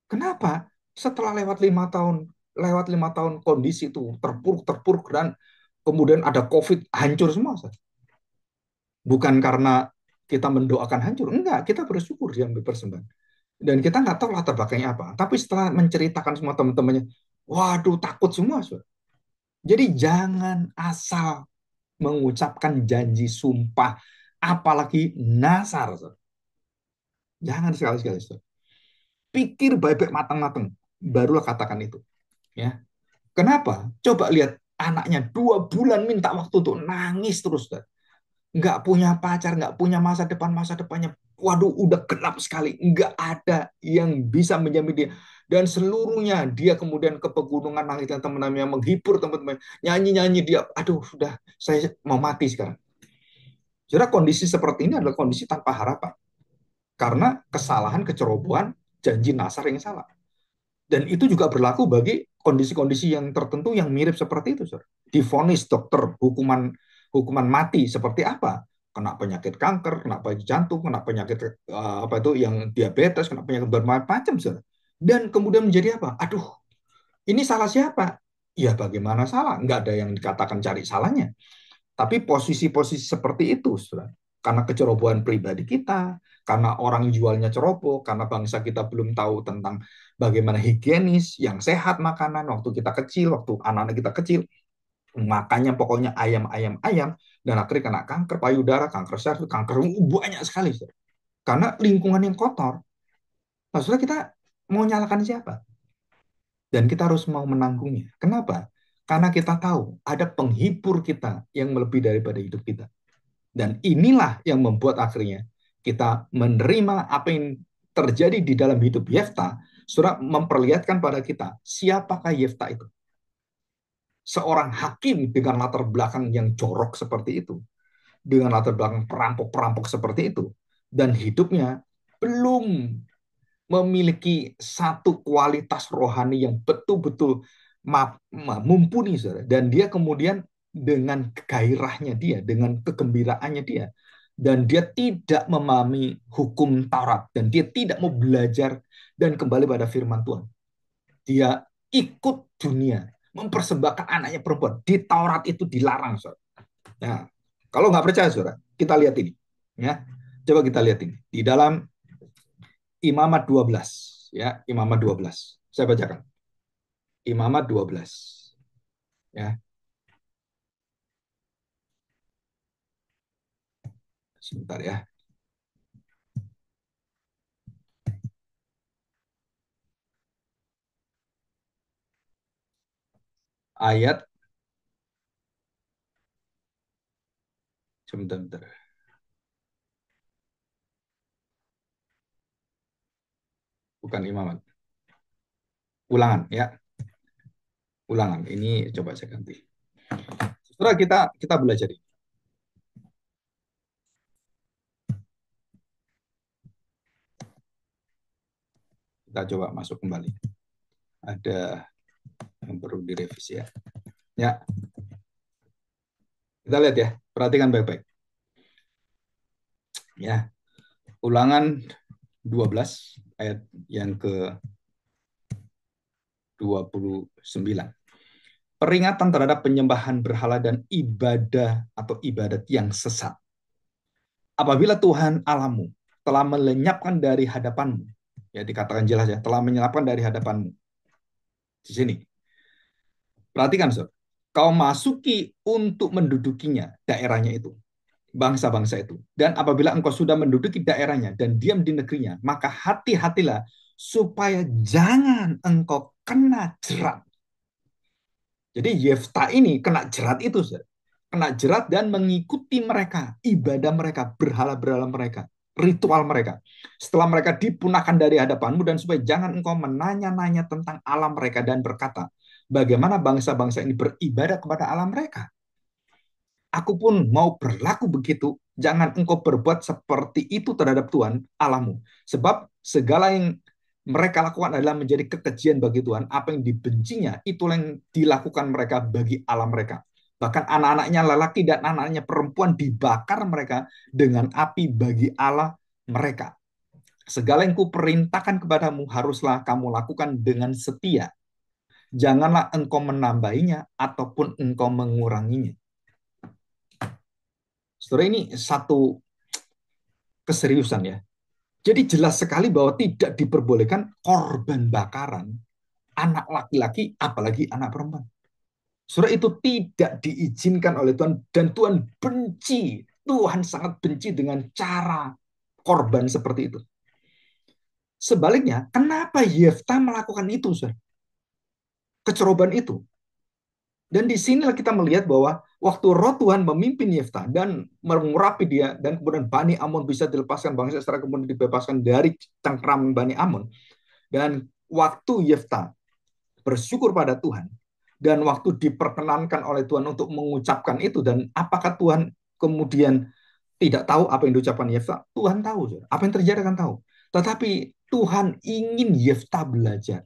[SPEAKER 1] Kenapa? Setelah lewat lima tahun, lewat lima tahun kondisi itu terpuruk, terpuruk, dan kemudian ada COVID, hancur semua. Bukan karena kita mendoakan hancur. Enggak, kita bersyukur yang dipersembahkan. Dan kita nggak tahu latar belakangnya apa. Tapi setelah menceritakan semua teman-temannya, waduh takut semua. Sur. Jadi jangan asal mengucapkan janji sumpah, apalagi nasar. Sur. Jangan sekali-sekali. Pikir baik-baik matang-matang, barulah katakan itu. Ya, Kenapa? Coba lihat anaknya dua bulan minta waktu untuk nangis terus. Sur nggak punya pacar, nggak punya masa depan, masa depannya waduh udah gelap sekali, nggak ada yang bisa menjamin dia. Dan seluruhnya dia kemudian ke pegunungan nangis dan teman-temannya menghibur teman-teman, nyanyi-nyanyi dia, aduh sudah saya mau mati sekarang. Jadi kondisi seperti ini adalah kondisi tanpa harapan. Karena kesalahan, kecerobohan, janji nasar yang salah. Dan itu juga berlaku bagi kondisi-kondisi yang tertentu yang mirip seperti itu, Sir. Difonis dokter hukuman hukuman mati seperti apa? Kena penyakit kanker, kena penyakit jantung, kena penyakit eh, apa itu yang diabetes, kena penyakit bermacam-macam, saudara. Dan kemudian menjadi apa? Aduh, ini salah siapa? Ya bagaimana salah? Nggak ada yang dikatakan cari salahnya. Tapi posisi-posisi seperti itu, saudara. Karena kecerobohan pribadi kita, karena orang jualnya ceroboh, karena bangsa kita belum tahu tentang bagaimana higienis, yang sehat makanan waktu kita kecil, waktu anak-anak kita kecil, makannya pokoknya ayam ayam ayam dan akhirnya kena kanker payudara kanker seks kanker banyak sekali sir. karena lingkungan yang kotor maksudnya kita mau nyalakan siapa dan kita harus mau menanggungnya kenapa karena kita tahu ada penghibur kita yang lebih daripada hidup kita dan inilah yang membuat akhirnya kita menerima apa yang terjadi di dalam hidup Yefta, sudah memperlihatkan pada kita siapakah Yefta itu seorang hakim dengan latar belakang yang jorok seperti itu, dengan latar belakang perampok-perampok seperti itu, dan hidupnya belum memiliki satu kualitas rohani yang betul-betul mumpuni, saudara. dan dia kemudian dengan gairahnya dia, dengan kegembiraannya dia, dan dia tidak memahami hukum Taurat dan dia tidak mau belajar dan kembali pada firman Tuhan. Dia ikut dunia, mempersembahkan anaknya perempuan di Taurat itu dilarang, saudara. Ya. Nah, kalau nggak percaya, saudara, kita lihat ini. Ya, coba kita lihat ini di dalam Imamat 12, ya, Imamat 12. Saya bacakan. Imamat 12. Ya. Sebentar ya. ayat sebentar bentar. Bukan imamat. Ulangan ya. Ulangan. Ini coba saya ganti. Setelah kita kita belajar ini. Kita coba masuk kembali. Ada yang perlu direvisi ya. Ya. Kita lihat ya, perhatikan baik-baik. Ya. Ulangan 12 ayat yang ke 29. Peringatan terhadap penyembahan berhala dan ibadah atau ibadat yang sesat. Apabila Tuhan alamu telah melenyapkan dari hadapanmu, ya dikatakan jelas ya, telah menyelapkan dari hadapanmu. Di sini. Perhatikan, Saudara. Kau masuki untuk mendudukinya daerahnya itu. Bangsa-bangsa itu. Dan apabila engkau sudah menduduki daerahnya dan diam di negerinya, maka hati-hatilah supaya jangan engkau kena jerat. Jadi Yefta ini kena jerat itu, Saudara. Kena jerat dan mengikuti mereka, ibadah mereka, berhala-berhala mereka ritual mereka. Setelah mereka dipunahkan dari hadapanmu dan supaya jangan engkau menanya-nanya tentang alam mereka dan berkata, bagaimana bangsa-bangsa ini beribadah kepada Allah mereka. Aku pun mau berlaku begitu, jangan engkau berbuat seperti itu terhadap Tuhan Allahmu. Sebab segala yang mereka lakukan adalah menjadi kekejian bagi Tuhan. Apa yang dibencinya, itu yang dilakukan mereka bagi Allah mereka. Bahkan anak-anaknya lelaki dan anak-anaknya perempuan dibakar mereka dengan api bagi Allah mereka. Segala yang kuperintahkan kepadamu haruslah kamu lakukan dengan setia janganlah engkau menambahinya ataupun engkau menguranginya. Saudara ini satu keseriusan ya. Jadi jelas sekali bahwa tidak diperbolehkan korban bakaran anak laki-laki apalagi anak perempuan. Surah itu tidak diizinkan oleh Tuhan dan Tuhan benci. Tuhan sangat benci dengan cara korban seperti itu. Sebaliknya, kenapa Yefta melakukan itu? Surah? kecerobohan itu. Dan di sinilah kita melihat bahwa waktu roh Tuhan memimpin Yefta dan mengurapi dia dan kemudian Bani Amon bisa dilepaskan bangsa secara kemudian dibebaskan dari cengkram Bani Amon. Dan waktu Yefta bersyukur pada Tuhan dan waktu diperkenankan oleh Tuhan untuk mengucapkan itu dan apakah Tuhan kemudian tidak tahu apa yang diucapkan Yefta? Tuhan tahu. Apa yang terjadi akan tahu. Tetapi Tuhan ingin Yefta belajar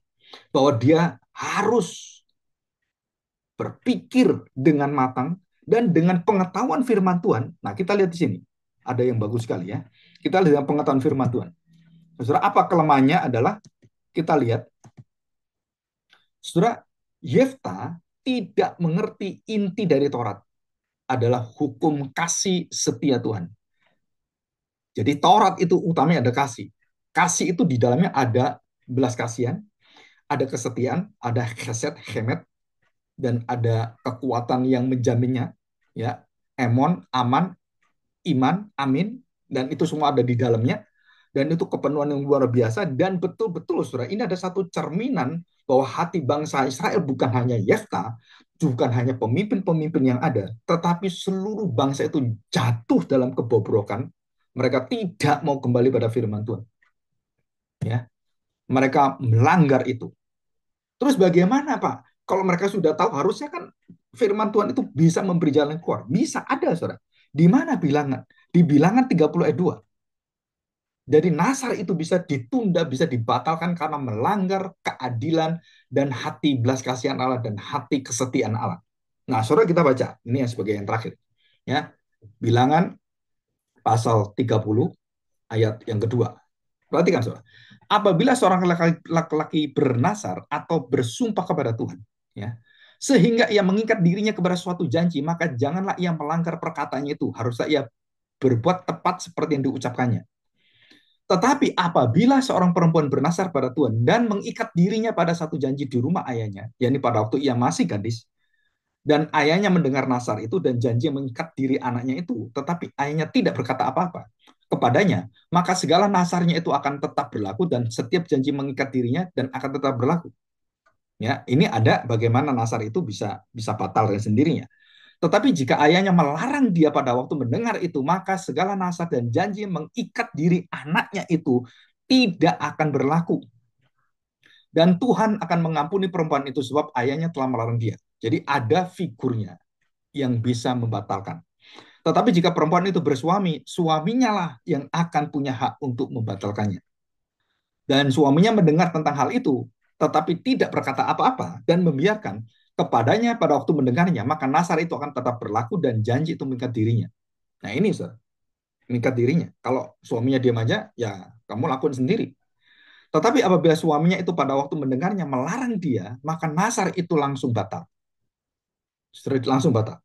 [SPEAKER 1] bahwa dia harus berpikir dengan matang dan dengan pengetahuan firman Tuhan. Nah, kita lihat di sini. Ada yang bagus sekali ya. Kita lihat dengan pengetahuan firman Tuhan. Saudara, apa kelemahannya adalah kita lihat Saudara, Yefta tidak mengerti inti dari Taurat adalah hukum kasih setia Tuhan. Jadi Taurat itu utamanya ada kasih. Kasih itu di dalamnya ada belas kasihan, ada kesetiaan, ada keset, hemet, dan ada kekuatan yang menjaminnya, ya, emon, aman, iman, amin, dan itu semua ada di dalamnya, dan itu kepenuhan yang luar biasa, dan betul-betul, saudara, ini ada satu cerminan bahwa hati bangsa Israel bukan hanya Yefta, bukan hanya pemimpin-pemimpin yang ada, tetapi seluruh bangsa itu jatuh dalam kebobrokan, mereka tidak mau kembali pada firman Tuhan. Ya, mereka melanggar itu. Terus bagaimana Pak? Kalau mereka sudah tahu harusnya kan firman Tuhan itu bisa memberi jalan keluar. Bisa ada Saudara. Di mana bilangan? Di bilangan 30 ayat 2. Jadi Nasar itu bisa ditunda, bisa dibatalkan karena melanggar keadilan dan hati belas kasihan Allah dan hati kesetiaan Allah. Nah, saudara kita baca. Ini yang sebagai yang terakhir. Ya, bilangan pasal 30 ayat yang kedua. Perhatikan saudara apabila seorang laki-laki bernasar atau bersumpah kepada Tuhan, ya, sehingga ia mengikat dirinya kepada suatu janji, maka janganlah ia melanggar perkataannya itu, haruslah ia berbuat tepat seperti yang diucapkannya. Tetapi apabila seorang perempuan bernasar pada Tuhan dan mengikat dirinya pada satu janji di rumah ayahnya, yakni pada waktu ia masih gadis, dan ayahnya mendengar nasar itu dan janji mengikat diri anaknya itu, tetapi ayahnya tidak berkata apa-apa, kepadanya, maka segala nasarnya itu akan tetap berlaku dan setiap janji mengikat dirinya dan akan tetap berlaku. Ya, ini ada bagaimana nasar itu bisa bisa batal dan sendirinya. Tetapi jika ayahnya melarang dia pada waktu mendengar itu, maka segala nasar dan janji mengikat diri anaknya itu tidak akan berlaku. Dan Tuhan akan mengampuni perempuan itu sebab ayahnya telah melarang dia. Jadi ada figurnya yang bisa membatalkan. Tetapi jika perempuan itu bersuami, suaminya lah yang akan punya hak untuk membatalkannya. Dan suaminya mendengar tentang hal itu, tetapi tidak berkata apa-apa dan membiarkan kepadanya pada waktu mendengarnya, maka nasar itu akan tetap berlaku dan janji itu mengikat dirinya. Nah ini Ustaz, mengikat dirinya. Kalau suaminya diam aja, ya kamu lakukan sendiri. Tetapi apabila suaminya itu pada waktu mendengarnya melarang dia, maka nasar itu langsung batal. Langsung batal.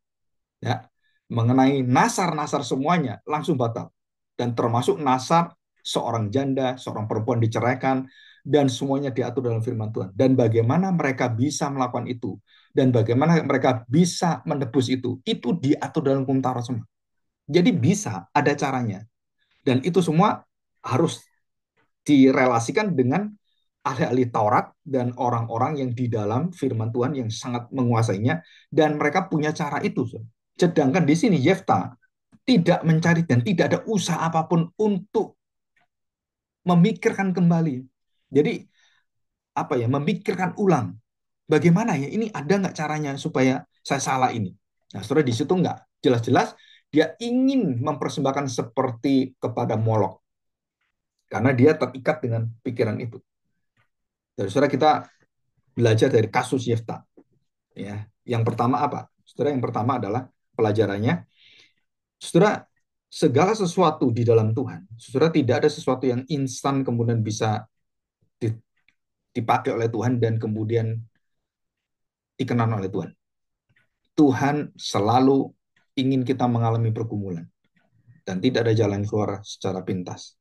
[SPEAKER 1] Ya, mengenai nasar-nasar semuanya langsung batal dan termasuk nasar seorang janda, seorang perempuan diceraikan dan semuanya diatur dalam firman Tuhan. Dan bagaimana mereka bisa melakukan itu dan bagaimana mereka bisa menebus itu, itu diatur dalam hukum semua. Jadi bisa, ada caranya. Dan itu semua harus direlasikan dengan ahli-ahli Taurat dan orang-orang yang di dalam firman Tuhan yang sangat menguasainya dan mereka punya cara itu. Sedangkan di sini Yefta tidak mencari dan tidak ada usaha apapun untuk memikirkan kembali. Jadi apa ya memikirkan ulang bagaimana ya ini ada nggak caranya supaya saya salah ini. Nah, saudara di situ nggak jelas-jelas dia ingin mempersembahkan seperti kepada Molok karena dia terikat dengan pikiran itu. Jadi saudara kita belajar dari kasus Yefta. Ya, yang pertama apa? Saudara yang pertama adalah pelajarannya. Saudara, segala sesuatu di dalam Tuhan, saudara tidak ada sesuatu yang instan kemudian bisa dipakai oleh Tuhan dan kemudian dikenal oleh Tuhan. Tuhan selalu ingin kita mengalami pergumulan dan tidak ada jalan keluar secara pintas.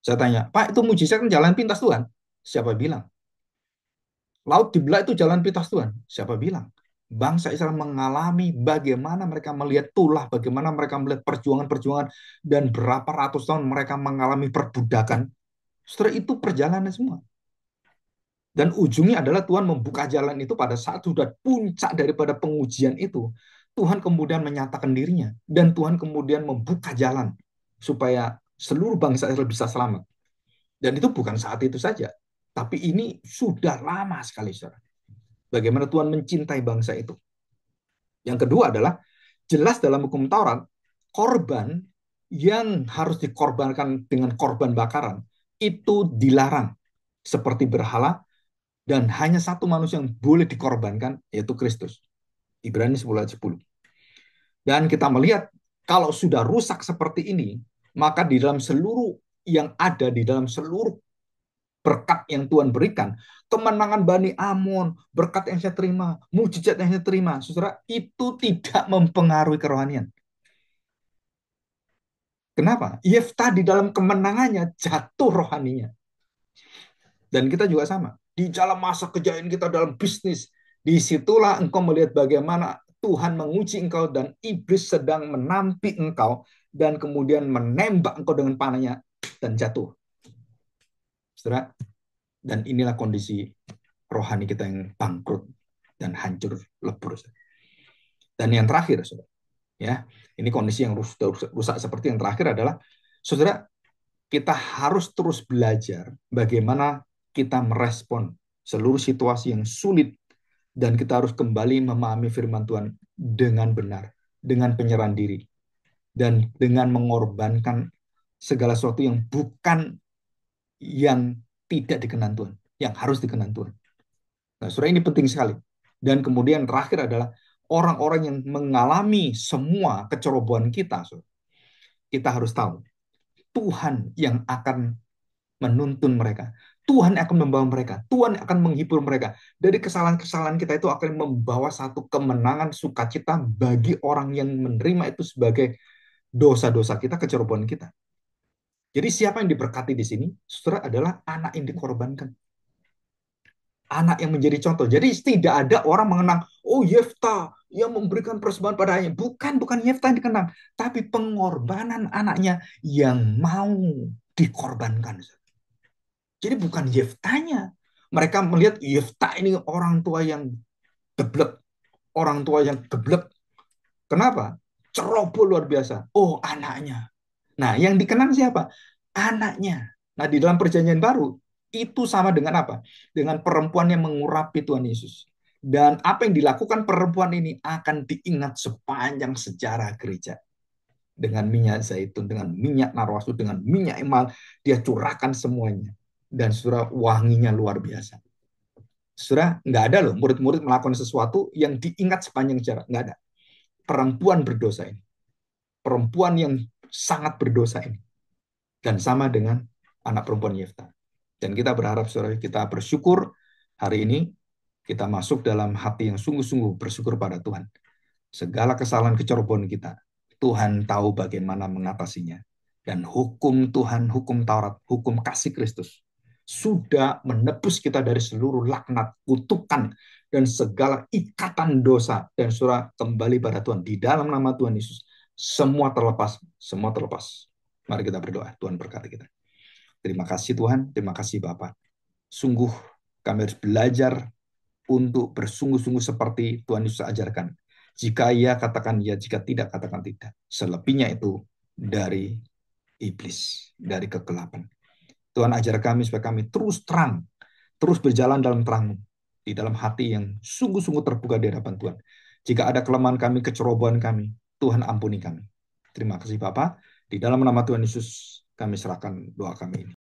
[SPEAKER 1] Saya tanya, Pak itu mujizat kan jalan pintas Tuhan? Siapa bilang? Laut dibelah itu jalan pintas Tuhan? Siapa bilang? bangsa Israel mengalami bagaimana mereka melihat tulah, bagaimana mereka melihat perjuangan-perjuangan, dan berapa ratus tahun mereka mengalami perbudakan. Setelah itu perjalanan semua. Dan ujungnya adalah Tuhan membuka jalan itu pada saat sudah puncak daripada pengujian itu. Tuhan kemudian menyatakan dirinya. Dan Tuhan kemudian membuka jalan supaya seluruh bangsa Israel bisa selamat. Dan itu bukan saat itu saja. Tapi ini sudah lama sekali, saudara bagaimana Tuhan mencintai bangsa itu. Yang kedua adalah jelas dalam hukum Taurat korban yang harus dikorbankan dengan korban bakaran itu dilarang seperti berhala dan hanya satu manusia yang boleh dikorbankan yaitu Kristus. Ibrani 10 ayat 10. Dan kita melihat kalau sudah rusak seperti ini, maka di dalam seluruh yang ada di dalam seluruh berkat yang Tuhan berikan, kemenangan Bani Amon, berkat yang saya terima, mujizat yang saya terima, saudara, itu tidak mempengaruhi kerohanian. Kenapa? Yefta di dalam kemenangannya jatuh rohaninya. Dan kita juga sama. Di dalam masa kejayaan kita dalam bisnis, disitulah engkau melihat bagaimana Tuhan menguji engkau dan iblis sedang menampi engkau dan kemudian menembak engkau dengan panahnya dan jatuh saudara. Dan inilah kondisi rohani kita yang bangkrut dan hancur lebur. Dan yang terakhir, saudara, ya ini kondisi yang rusak, rusak seperti yang terakhir adalah, saudara, kita harus terus belajar bagaimana kita merespon seluruh situasi yang sulit dan kita harus kembali memahami firman Tuhan dengan benar, dengan penyerahan diri, dan dengan mengorbankan segala sesuatu yang bukan yang tidak dikenan Tuhan, yang harus dikenan Tuhan. Nah, surah ini penting sekali. Dan kemudian terakhir adalah orang-orang yang mengalami semua kecerobohan kita, surah. kita harus tahu Tuhan yang akan menuntun mereka. Tuhan akan membawa mereka. Tuhan akan menghibur mereka. Dari kesalahan-kesalahan kita itu akan membawa satu kemenangan sukacita bagi orang yang menerima itu sebagai dosa-dosa kita, kecerobohan kita. Jadi siapa yang diberkati di sini? Saudara adalah anak yang dikorbankan. Anak yang menjadi contoh. Jadi tidak ada orang mengenang, oh Yefta yang memberikan persembahan pada ayahnya. Bukan, bukan Yefta yang dikenang. Tapi pengorbanan anaknya yang mau dikorbankan. Jadi bukan Yeftanya. Mereka melihat Yefta ini orang tua yang geblek. Orang tua yang geblek. Kenapa? Ceroboh luar biasa. Oh anaknya Nah, yang dikenang siapa? Anaknya. Nah, di dalam perjanjian baru, itu sama dengan apa? Dengan perempuan yang mengurapi Tuhan Yesus. Dan apa yang dilakukan perempuan ini akan diingat sepanjang sejarah gereja. Dengan minyak zaitun, dengan minyak narwasu, dengan minyak emal, dia curahkan semuanya. Dan surah wanginya luar biasa. Surah nggak ada loh murid-murid melakukan sesuatu yang diingat sepanjang sejarah. Nggak ada. Perempuan berdosa ini. Perempuan yang sangat berdosa ini. Dan sama dengan anak perempuan Yefta. Dan kita berharap saudara kita bersyukur hari ini kita masuk dalam hati yang sungguh-sungguh bersyukur pada Tuhan. Segala kesalahan kecerobohan kita, Tuhan tahu bagaimana mengatasinya. Dan hukum Tuhan, hukum Taurat, hukum kasih Kristus sudah menebus kita dari seluruh laknat, kutukan, dan segala ikatan dosa. Dan surah kembali pada Tuhan. Di dalam nama Tuhan Yesus, semua terlepas, semua terlepas. Mari kita berdoa, Tuhan berkati kita. Terima kasih Tuhan, terima kasih Bapak. Sungguh kami harus belajar untuk bersungguh-sungguh seperti Tuhan Yesus ajarkan. Jika ia katakan ya. Jika tidak, katakan tidak. Selebihnya itu dari iblis, dari kegelapan. Tuhan ajar kami supaya kami terus terang, terus berjalan dalam terang, di dalam hati yang sungguh-sungguh terbuka di hadapan Tuhan. Jika ada kelemahan kami, kecerobohan kami, Tuhan ampuni kami. Terima kasih Bapak. Di dalam nama Tuhan Yesus kami serahkan doa kami ini.